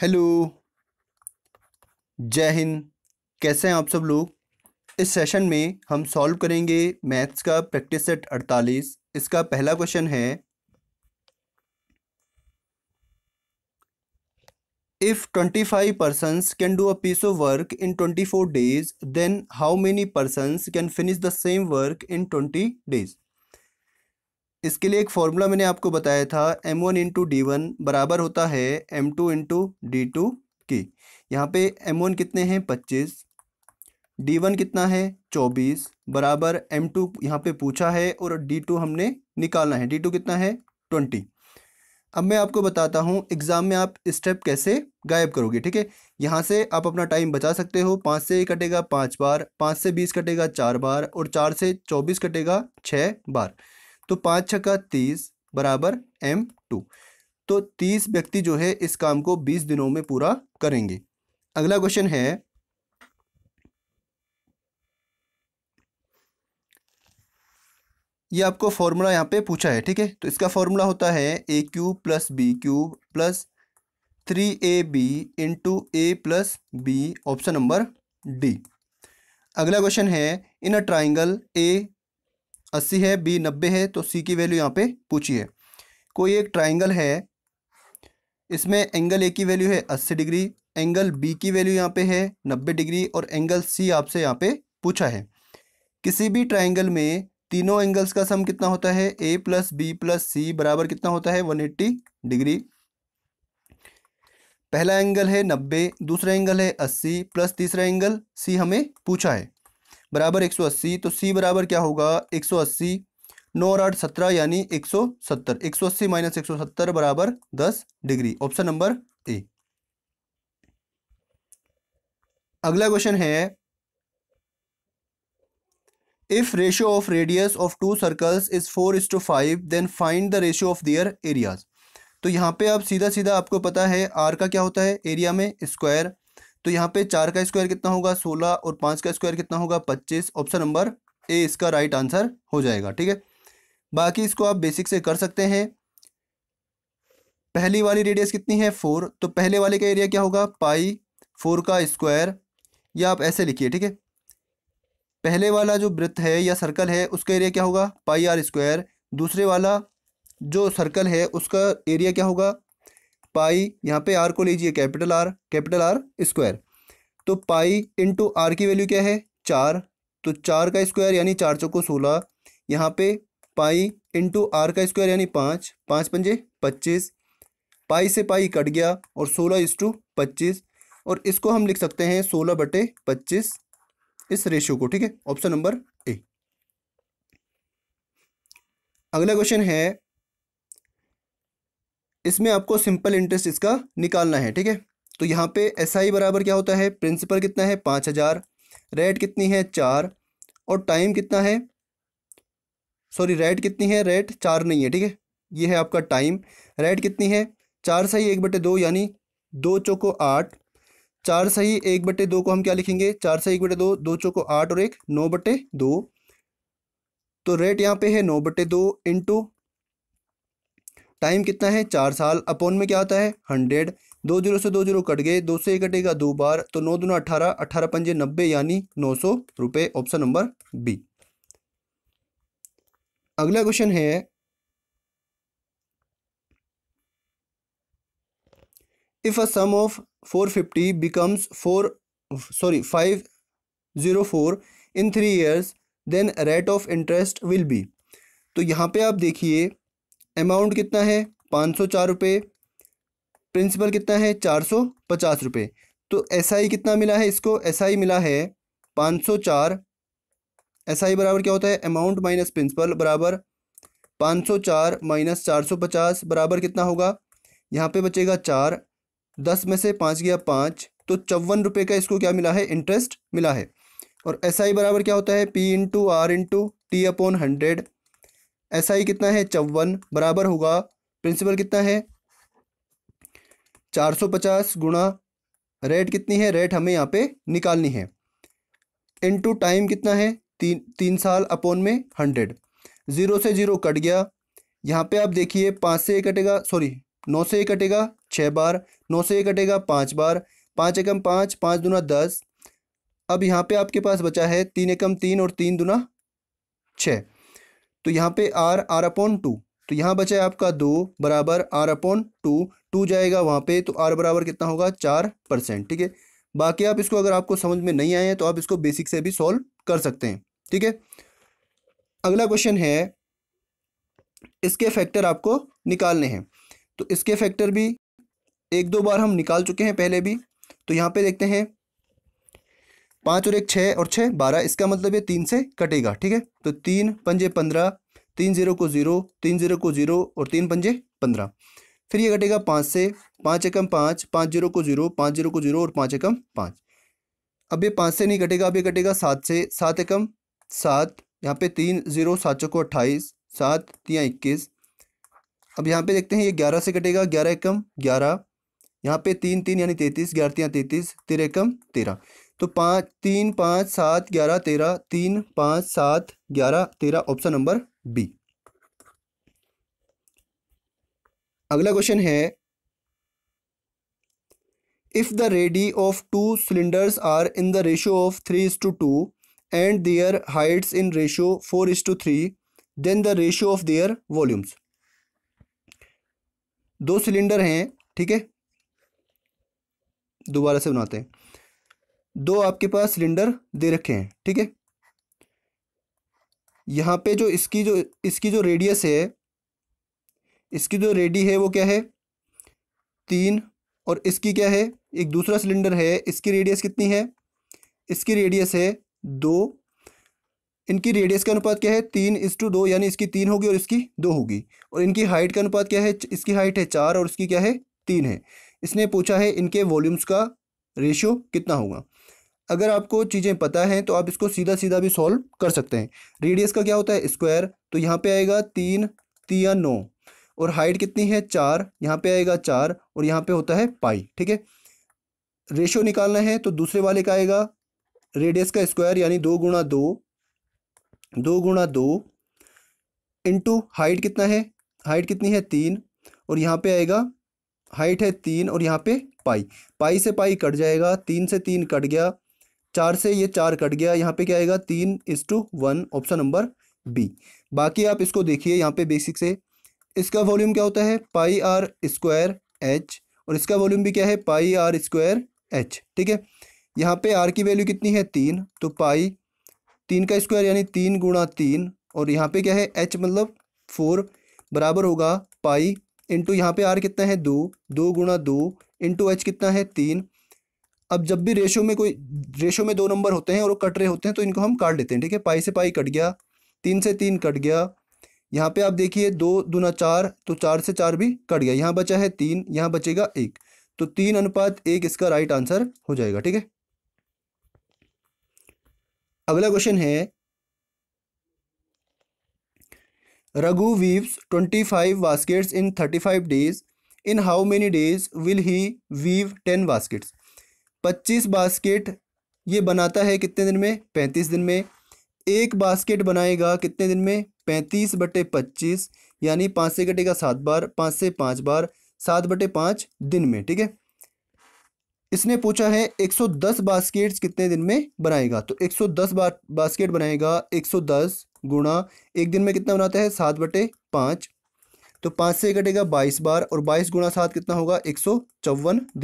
hello जय हिंद कैसे हैं आप सब लोग इस सेशन में हम सॉल्व करेंगे मैथ्स का प्रैक्टिस सेट अड़तालीस इसका पहला क्वेश्चन है if twenty five persons can do a piece of work in twenty four days then how many persons can finish the same work in twenty days इसके लिए एक formula मैंने आपको बताया था M one into D one बराबर होता है M two into D two की यहाँ पे एम वन कितने हैं पच्चीस डी वन कितना है चौबीस बराबर एम टू यहाँ पे पूछा है और डी टू हमने निकालना है डी टू कितना है ट्वेंटी अब मैं आपको बताता हूँ एग्ज़ाम में आप स्टेप कैसे गायब करोगे ठीक है यहाँ से आप अपना टाइम बचा सकते हो पाँच से कटेगा पाँच बार पाँच से बीस कटेगा चार बार और चार से चौबीस कटेगा छः बार तो पाँच छक्का तीस बराबर एम टू तो तीस व्यक्ति जो है इस काम को बीस दिनों में पूरा करेंगे अगला क्वेश्चन है ये आपको फॉर्मूला यहाँ पे पूछा है ठीक है तो इसका फॉर्मूला होता है A cube plus B cube plus three A B into A plus B option number D अगला क्वेश्चन है इन अ ट्राइंगल ए अस्सी है बी नब्बे है तो सी की वैल्यू यहाँ पे पूछी है कोई एक ट्राइंगल है इसमें एंगल ए की वैल्यू है अस्सी डिग्री एंगल बी की वैल्यू यहाँ पे है नब्बे डिग्री और एंगल सी आपसे यहाँ पे पूछा है किसी भी ट्राइंगल में तीनों एंगल्स का सम कितना होता है A plus B plus C बराबर कितना होता है वन एट्टी डिग्री पहला एंगल है नब्बे दूसरा एंगल है अस्सी प्लस तीसरा एंगल सी हमें पूछा है बराबर एक सौ अस्सी तो सी बराबर क्या होगा एक सौ अस्सी नौ और आठ सत्रह यानी एक सौ सत्तर एक सौ अस्सी माइनस एक सौ सत्तर बराबर दस डिग्री ऑप्शन नंबर ए अगला क्वेश्चन है if ratio of radius of two circles is four is to five then find the ratio of their areas तो यहाँ पे आप सीधा सीधा आपको पता है आर का क्या होता है एरिया में स्क्वायर तो यहाँ पे चार का स्क्वायर कितना होगा सोलह और पाँच का स्क्वायर कितना होगा पच्चीस ऑप्शन नंबर ए इसका राइट आंसर हो जाएगा ठीक है बाकी इसको आप बेसिक से कर सकते हैं पहली वाली रेडियस कितनी है फोर तो पहले वाले का एरिया क्या होगा पाई फोर का स्क्वायर या आप ऐसे लिखिए ठीक है पहले वाला जो वृत्त है या सर्कल है उसका एरिया क्या होगा पाई आर स्क्वायर दूसरे वाला जो सर्कल है उसका एरिया क्या होगा पाई यहाँ पे आर को लीजिए capital R capital R square तो पाई इंटू आर की वैल्यू क्या है चार तो चार का स्क्वायर यानी चार चौको सोलह यहाँ पे पाई इंटू आर का स्क्वायर यानी पाँच पाँच पंजे पच्चीस पाई से पाई कट गया और सोलह इस टू पच्चीस और इसको हम लिख सकते हैं सोलह बटे पच्चीस इस रेशियो को ठीक है ऑप्शन नंबर ए अगला क्वेश्चन है इसमें आपको सिंपल इंटरेस्ट इसका निकालना है ठीक है तो यहाँ पे एस आई बराबर क्या होता है प्रिंसिपल कितना है पाँच हज़ार रेट कितनी है चार और टाइम कितना है सॉरी रेट कितनी है रेट चार नहीं है ठीक है ये है आपका टाइम रेट कितनी है चार सही एक बटे दो यानी दो चौको आठ चार सही एक बटे दो को हम क्या लिखेंगे चार सही एक बटे दो दो चौको आठ और एक नौ बटे दो तो रेट यहाँ पे है नौ बटे दो इंटू टाइम कितना है चार साल अपॉन में क्या आता है हंड्रेड दो जीरो से दो जीरो कट गए दो से कटेगा दो बार तो नौ दोनों अठारह अठारह पंजे नब्बे यानी नौ सौ रुपये ऑप्शन नंबर बी अगला क्वेश्चन है if a sum of four fifty becomes four sorry five zero four in three years then rate of interest will be तो यहाँ पे आप देखिए अमाउंट कितना है पाँच सौ चार रुपये प्रिंसिपल कितना है चार सौ पचास रुपये तो एस आई कितना मिला है इसको एस आई मिला है पाँच सौ चार एस आई बराबर क्या होता है अमाउंट माइनस प्रिंसिपल बराबर पाँच सौ चार माइनस चार सौ पचास बराबर कितना होगा यहाँ पे बचेगा चार दस में से पाँच गया पाँच तो चौवन रुपये का इसको क्या मिला है इंटरेस्ट मिला है और एस SI आई बराबर क्या होता है P into R into T upon hundred S I कितना है चौवन बराबर होगा प्रिंसिपल कितना है चार सौ पचास गुणा रेट कितनी है रेट हमें यहाँ पे निकालनी है इनटू टाइम कितना है तीन तीन साल अपोन में हंड्रेड ज़ीरो से ज़ीरो कट गया यहाँ पे आप देखिए पाँच से कटेगा सॉरी नौ से कटेगा छः बार नौ से कटेगा पाँच बार पाँच एकम पाँच पाँच दुना दस अब यहाँ पे आपके पास बचा है तीन एकम तीन और तीन दुना छः तो यहाँ पे आर आर अपॉन टू तो यहाँ बचा है आपका दो बराबर आर अपॉन टू टू जाएगा वहाँ पे तो आर बराबर कितना होगा चार परसेंट ठीक है बाकी आप इसको अगर आपको समझ में नहीं आए हैं तो आप इसको बेसिक से भी सॉल्व कर सकते हैं ठीक है अगला क्वेश्चन है इसके फैक्टर आपको निकालने हैं तो इसके फैक्टर भी एक दो बार हम निकाल चुके हैं पहले भी तो यहाँ पे देखते हैं पाँच और एक छः और छः बारह इसका मतलब ये तीन से कटेगा ठीक है तो तीन पंजे पंद्रह तीन जीरो को ज़ीरो तीन जीरो को ज़ीरो और तीन पंजे पंद्रह फिर ये कटेगा पाँच से पाँच एकम पाँच पाँच जीरो को ज़ीरो पाँच जीरो को ज़ीरो और पाँच एकम पाँच अब ये पाँच से नहीं कटेगा अब ये कटेगा सात से सात एकम सात यहाँ पे तीन जीरो सात चौको अट्ठाईस सात तिया इक्कीस अब यहाँ पे देखते हैं ये ग्यारह से कटेगा ग्यारह एकम ग्यारह यहाँ पे तीन तीन यानी तैंतीस ग्यारह तिया तैंतीस तेरह एकम तेरह तो पाँच तीन पाँच सात ग्यारह तेरह तीन पाँच सात ग्यारह तेरह ऑप्शन नंबर बी अगला क्वेश्चन है if the radii of two cylinders are in the ratio of three is to two and their heights in ratio four is to three then the ratio of their volumes दो cylinder हैं ठीक है दोबारा से बनाते हैं दो आपके पास सिलेंडर दे रखे हैं ठीक है यहाँ पे जो इसकी जो इसकी जो रेडियस है इसकी जो रेडी है वो क्या है तीन और इसकी क्या है एक दूसरा सिलेंडर है इसकी रेडियस कितनी है इसकी रेडियस है दो इनकी रेडियस का अनुपात क्या है तीन इस टू दो यानी इसकी तीन होगी और इसकी दो होगी और इनकी हाइट का अनुपात क्या है इसकी हाइट है चार और इसकी क्या है तीन है इसने पूछा है इनके वॉल्यूम्स का रेशियो कितना होगा अगर आपको चीज़ें पता हैं तो आप इसको सीधा सीधा भी सॉल्व कर सकते हैं रेडियस का क्या होता है स्क्वायर तो यहाँ पे आएगा तीन तिया नौ और हाइट कितनी है चार यहाँ पे आएगा चार और यहाँ पे होता है पाई ठीक है रेशो निकालना है तो दूसरे वाले का आएगा रेडियस का स्क्वायर यानी दो गुणा दो दो गुणा दो इंटू हाइट कितना है हाइट कितनी है तीन और यहाँ पे आएगा हाइट है तीन और यहाँ पे पाई पाई से पाई कट जाएगा तीन से तीन कट गया चार से ये चार कट गया यहाँ पे क्या आएगा तीन is to one option number B बाकी आप इसको देखिए यहाँ पे बेसिक से इसका वॉल्यूम क्या होता है पाई आर स्क्वायर एच और इसका वॉल्यूम भी क्या है पाई आर स्क्वायर एच ठीक है यहाँ पे आर की वैल्यू कितनी है तीन तो पाई तीन का स्क्वायर यानी तीन गुणा तीन और यहाँ पे क्या है एच मतलब फोर बराबर होगा पाई इंटू यहाँ पे आर कितना है दो दो गुणा दो इंटू एच कितना है तीन अब जब भी रेशो में कोई रेशो में दो नंबर होते हैं और वो कट रहे होते हैं तो इनको हम काट लेते हैं ठीक है पाई से पाई कट गया तीन से तीन कट गया यहाँ पे आप देखिए दो दूना चार तो चार से चार भी कट गया यहाँ बचा है तीन यहाँ बचेगा एक तो तीन अनुपात एक इसका राइट आंसर हो जाएगा ठीक है अगला क्वेश्चन है Raghu weaves twenty five baskets in thirty five days in how many days will he weave ten baskets पच्चीस बास्केट ये बनाता है कितने दिन में पैंतीस दिन में एक बास्केट बनाएगा कितने दिन में पैंतीस बटे पच्चीस यानी पाँच से कटेगा सात बार पाँच से पाँच बार सात बटे पाँच दिन में ठीक है इसने पूछा है 110 बास्केट्स कितने दिन में बनाएगा तो 110 बा, बास्केट बनाएगा 110 गुणा एक दिन में कितना बनाता है सात बटे पाँच तो पाँच से कटेगा बाईस बार और बाईस गुणा सात कितना होगा एक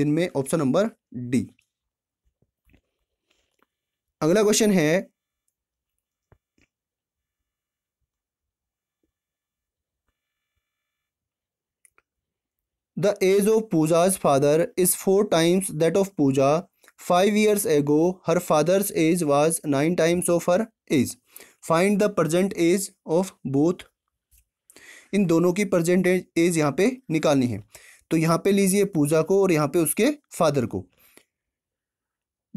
दिन में ऑप्शन नंबर डी अगला क्वेश्चन है the age of Pooja's father is four times that of Pooja five years ago her father's age was nine times of her age find the present age of both इन दोनों की present as यहाँ पे निकालनी है तो यहाँ पे लीजिए पूजा को और यहाँ पे उसके फादर को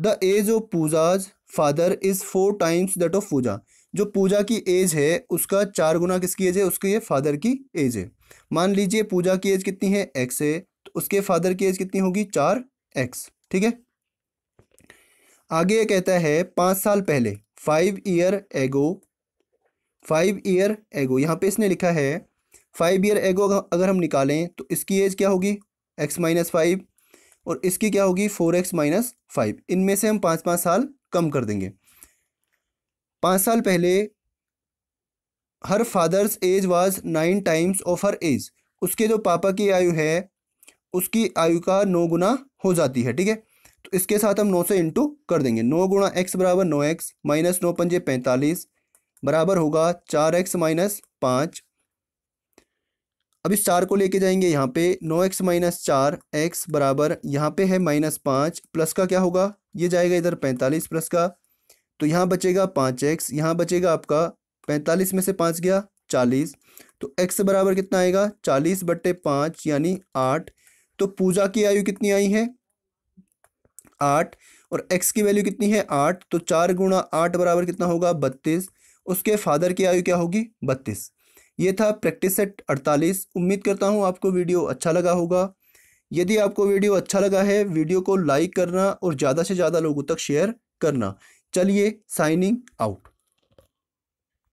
the age of Pooja's father is four times that of Pooja जो पूजा की एज है उसका चार गुना किसकी एज है उसके ये फादर की एज है मान लीजिए पूजा की एज कितनी है एक्स है तो उसके फादर की एज कितनी होगी चार एक्स ठीक है आगे ये कहता है पाँच साल पहले five year ago five year ago यहाँ पे इसने लिखा है फाइव ईयर एगो अगर हम निकालें तो इसकी एज क्या होगी एक्स माइनस फाइव और इसकी क्या होगी फोर एक्स माइनस फाइव इनमें से हम पाँच पाँच साल कम कर देंगे पाँच साल पहले her father's age was nine times of her age उसके जो पापा की आयु है उसकी आयु का नौ गुना हो जाती है ठीक है तो इसके साथ हम नौ से इंटू कर देंगे नौ गुणा एक्स बराबर नौ एक्स माइनस नौ पंजे पैंतालीस बराबर होगा चार एक्स माइनस पाँच अब इस चार को लेके जाएंगे यहाँ पे नौ एक्स माइनस चार एक्स बराबर यहाँ पे है माइनस पाँच प्लस का क्या होगा ये जाएगा इधर पैंतालीस प्लस का तो यहाँ बचेगा पाँच एक्स यहाँ बचेगा आपका पैंतालीस में से पाँच गया चालीस तो एक्स बराबर कितना आएगा चालीस बट्टे पाँच यानी आठ तो पूजा की आयु कितनी आई है आठ और एक्स की वैल्यू कितनी है आठ तो चार गुणा आठ बराबर कितना होगा बत्तीस उसके फादर की आयु क्या होगी बत्तीस ये था प्रैक्टिस सेट 48 उम्मीद करता हूँ आपको वीडियो अच्छा लगा होगा यदि आपको वीडियो अच्छा लगा है वीडियो को लाइक करना और ज़्यादा से ज़्यादा लोगों तक शेयर करना चलिए साइनिंग आउट